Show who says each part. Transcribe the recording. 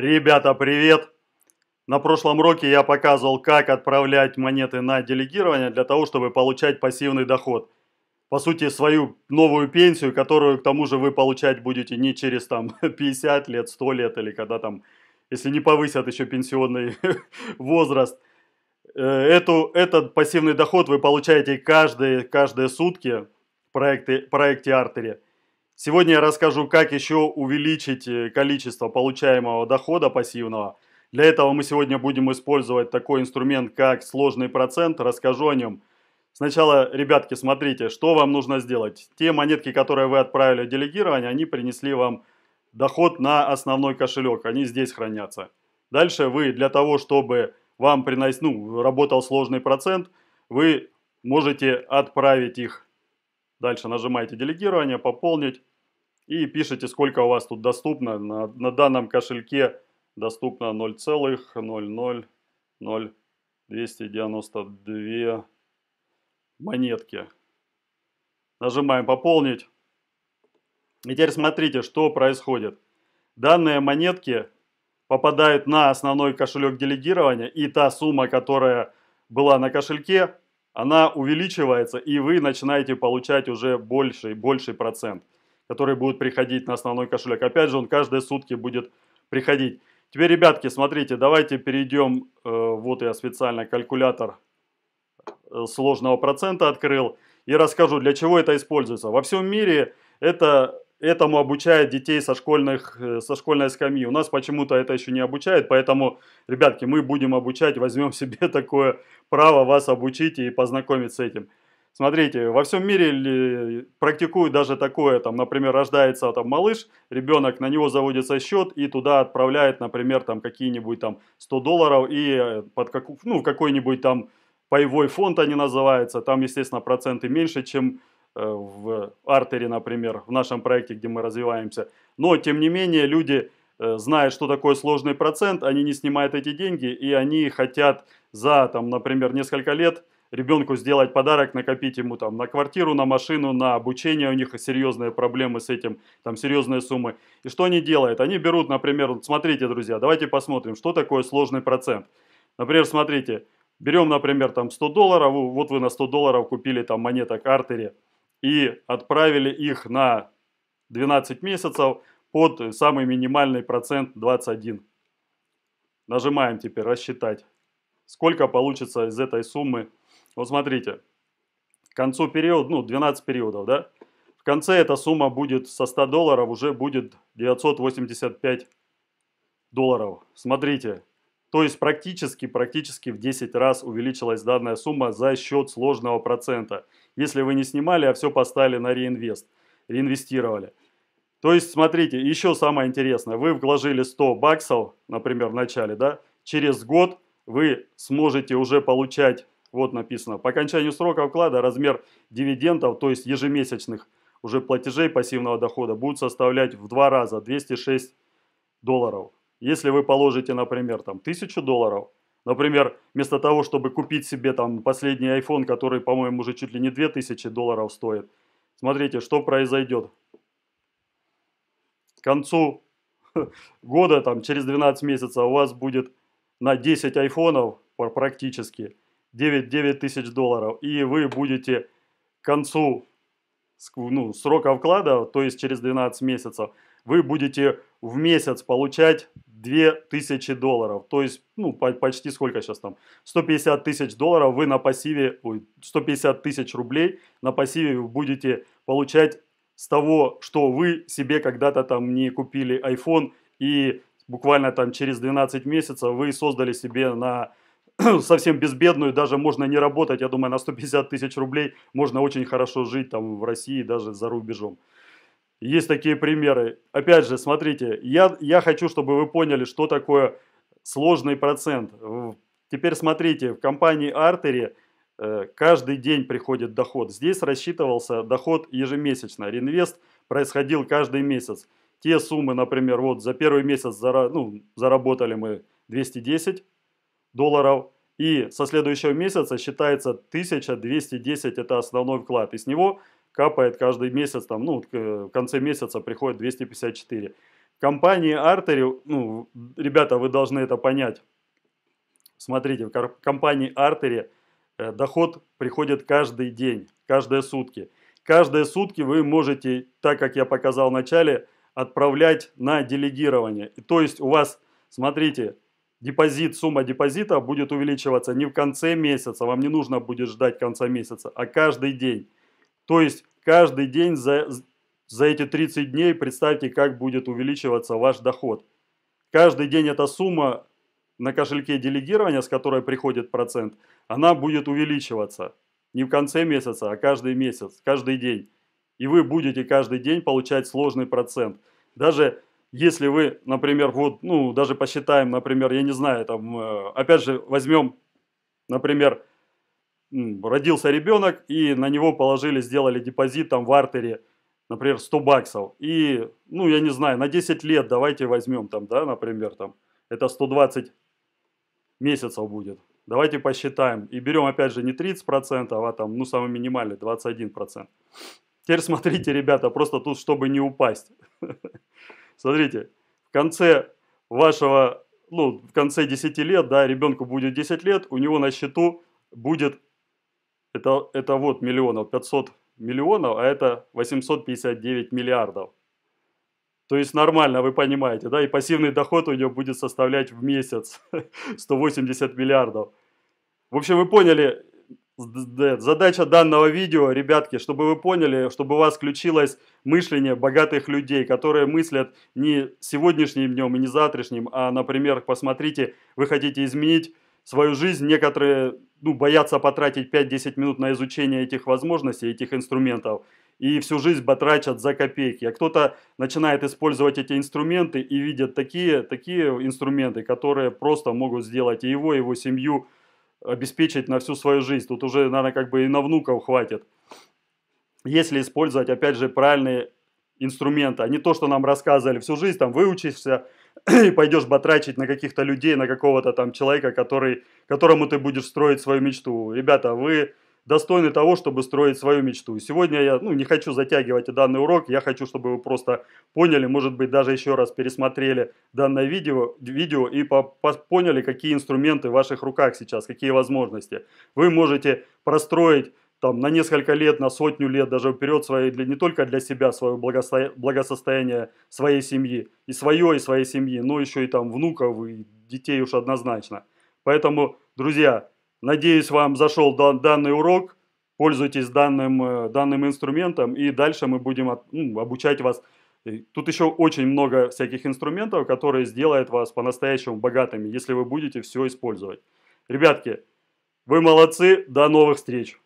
Speaker 1: Ребята, привет! На прошлом уроке я показывал, как отправлять монеты на делегирование для того, чтобы получать пассивный доход. По сути, свою новую пенсию, которую к тому же вы получать будете не через там 50 лет, 100 лет или когда там, если не повысят еще пенсионный возраст. Э, эту, этот пассивный доход вы получаете каждые, каждые сутки в проекте, проекте Артере. Сегодня я расскажу, как еще увеличить э, количество получаемого дохода пассивного. Для этого мы сегодня будем использовать такой инструмент, как сложный процент. Расскажу о нем. Сначала, ребятки, смотрите, что вам нужно сделать. Те монетки, которые вы отправили в делегирование, они принесли вам доход на основной кошелек. Они здесь хранятся. Дальше вы для того, чтобы вам приносить, ну, работал сложный процент, вы можете отправить их Дальше нажимаете делегирование, пополнить и пишите, сколько у вас тут доступно. На, на данном кошельке доступно 0,00292 монетки. Нажимаем пополнить. И теперь смотрите, что происходит. Данные монетки попадают на основной кошелек делегирования и та сумма, которая была на кошельке, она увеличивается, и вы начинаете получать уже больший, больший процент, который будет приходить на основной кошелек. Опять же, он каждые сутки будет приходить. Теперь, ребятки, смотрите, давайте перейдем, э, вот я специально калькулятор э, сложного процента открыл, и расскажу, для чего это используется. Во всем мире это этому обучает детей со, школьных, э, со школьной скамьи. У нас почему-то это еще не обучает, поэтому, ребятки, мы будем обучать, возьмем себе такое право вас обучить и познакомить с этим. Смотрите, во всем мире практикуют даже такое, там, например, рождается там малыш, ребенок, на него заводится счет и туда отправляет, например, там какие-нибудь там 100 долларов и э, под как, ну, какой-нибудь там паевой фонд они называются, там, естественно, проценты меньше, чем Э, в артере, например, в нашем проекте, где мы развиваемся. Но, тем не менее, люди э, знают, что такое сложный процент, они не снимают эти деньги, и они хотят за, там, например, несколько лет ребенку сделать подарок, накопить ему там на квартиру, на машину, на обучение, у них серьезные проблемы с этим, там серьезные суммы. И что они делают? Они берут, например, вот смотрите, друзья, давайте посмотрим, что такое сложный процент. Например, смотрите, берем, например, там 100 долларов, вот вы на 100 долларов купили там монеток артери, и отправили их на 12 месяцев под самый минимальный процент 21. Нажимаем теперь «Рассчитать». Сколько получится из этой суммы? Вот смотрите, к концу периода, ну 12 периодов, да? В конце эта сумма будет со 100 долларов уже будет 985 долларов. Смотрите, то есть практически, практически в 10 раз увеличилась данная сумма за счет сложного процента. Если вы не снимали, а все поставили на реинвест, реинвестировали. То есть, смотрите, еще самое интересное, вы вложили 100 баксов, например, в начале, да, через год вы сможете уже получать, вот написано, по окончанию срока вклада размер дивидендов, то есть ежемесячных уже платежей пассивного дохода, будут составлять в два раза 206 долларов. Если вы положите, например, там 1000 долларов, Например, вместо того, чтобы купить себе там последний iPhone, который, по-моему, уже чуть ли не 2000 долларов стоит. Смотрите, что произойдет. К концу года, там, через 12 месяцев, у вас будет на 10 айфонов практически 9, 9 тысяч долларов. И вы будете к концу ну, срока вклада, то есть через 12 месяцев, вы будете в месяц получать 2000 долларов. То есть, ну, почти сколько сейчас там? 150 тысяч долларов вы на пассиве, ой, 150 тысяч рублей на пассиве вы будете получать с того, что вы себе когда-то там не купили iPhone и буквально там через 12 месяцев вы создали себе на совсем безбедную, даже можно не работать, я думаю, на 150 тысяч рублей можно очень хорошо жить там в России, даже за рубежом. Есть такие примеры. Опять же, смотрите, я, я хочу, чтобы вы поняли, что такое сложный процент. Теперь смотрите, в компании Артери э, каждый день приходит доход. Здесь рассчитывался доход ежемесячно. Реинвест происходил каждый месяц. Те суммы, например, вот за первый месяц зара, ну, заработали мы 210 долларов. И со следующего месяца считается 1210 это основной вклад. И с него капает каждый месяц, там, ну, в конце месяца приходит 254. Компании Artery, ну, ребята, вы должны это понять. Смотрите, в компании Artery э, доход приходит каждый день, каждые сутки. Каждые сутки вы можете, так как я показал в начале, отправлять на делегирование. То есть у вас, смотрите, депозит, сумма депозита будет увеличиваться не в конце месяца, вам не нужно будет ждать конца месяца, а каждый день. То есть каждый день за, за эти 30 дней представьте, как будет увеличиваться ваш доход. Каждый день эта сумма на кошельке делегирования, с которой приходит процент, она будет увеличиваться. Не в конце месяца, а каждый месяц, каждый день. И вы будете каждый день получать сложный процент. Даже если вы, например, вот, ну, даже посчитаем, например, я не знаю, там, э, опять же, возьмем, например, родился ребенок, и на него положили, сделали депозит там в артере, например, 100 баксов. И, ну, я не знаю, на 10 лет давайте возьмем там, да, например, там, это 120 месяцев будет. Давайте посчитаем. И берем, опять же, не 30%, а там, ну, самый минимальный, 21%. Теперь смотрите, ребята, просто тут, чтобы не упасть. Смотрите, в конце вашего, ну, в конце 10 лет, да, ребенку будет 10 лет, у него на счету будет это, это вот миллионов, 500 миллионов, а это 859 миллиардов. То есть нормально, вы понимаете, да? И пассивный доход у нее будет составлять в месяц 180 миллиардов. В общем, вы поняли, задача данного видео, ребятки, чтобы вы поняли, чтобы у вас включилось мышление богатых людей, которые мыслят не сегодняшним днем и не завтрашним, а, например, посмотрите, вы хотите изменить свою жизнь некоторые ну, боятся потратить 5-10 минут на изучение этих возможностей, этих инструментов, и всю жизнь батрачат за копейки. А кто-то начинает использовать эти инструменты и видит такие, такие инструменты, которые просто могут сделать и его, и его семью, обеспечить на всю свою жизнь. Тут уже, наверное, как бы и на внуков хватит. Если использовать, опять же, правильные инструменты, а не то, что нам рассказывали всю жизнь, там, выучишься, и пойдешь батрачить на каких-то людей, на какого-то там человека, который, которому ты будешь строить свою мечту. Ребята, вы достойны того, чтобы строить свою мечту. Сегодня я ну, не хочу затягивать данный урок, я хочу, чтобы вы просто поняли, может быть, даже еще раз пересмотрели данное видео, видео и по, по, поняли, какие инструменты в ваших руках сейчас, какие возможности. Вы можете простроить там, на несколько лет, на сотню лет, даже вперед своей, для, не только для себя, свое благосо... благосостояние своей семьи, и свое, и своей семьи, но еще и там внуков, и детей уж однозначно. Поэтому, друзья, надеюсь, вам зашел данный урок, пользуйтесь данным, э, данным инструментом, и дальше мы будем от, ну, обучать вас. Тут еще очень много всяких инструментов, которые сделают вас по-настоящему богатыми, если вы будете все использовать. Ребятки, вы молодцы, до новых встреч!